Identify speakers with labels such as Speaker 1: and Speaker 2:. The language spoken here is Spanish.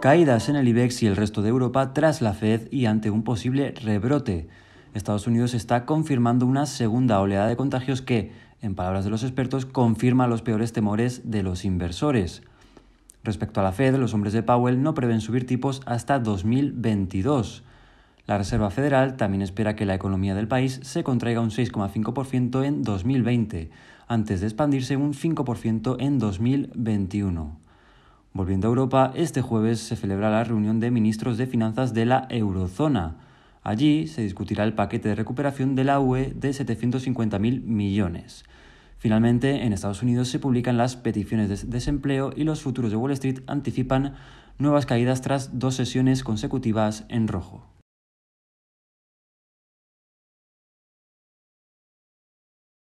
Speaker 1: Caídas en el IBEX y el resto de Europa tras la Fed y ante un posible rebrote. Estados Unidos está confirmando una segunda oleada de contagios que, en palabras de los expertos, confirma los peores temores de los inversores. Respecto a la Fed, los hombres de Powell no prevén subir tipos hasta 2022. La Reserva Federal también espera que la economía del país se contraiga un 6,5% en 2020, antes de expandirse un 5% en 2021. Volviendo a Europa, este jueves se celebra la reunión de ministros de finanzas de la eurozona. Allí se discutirá el paquete de recuperación de la UE de 750.000 millones. Finalmente, en Estados Unidos se publican las peticiones de desempleo y los futuros de Wall Street anticipan nuevas caídas tras dos sesiones consecutivas en
Speaker 2: rojo.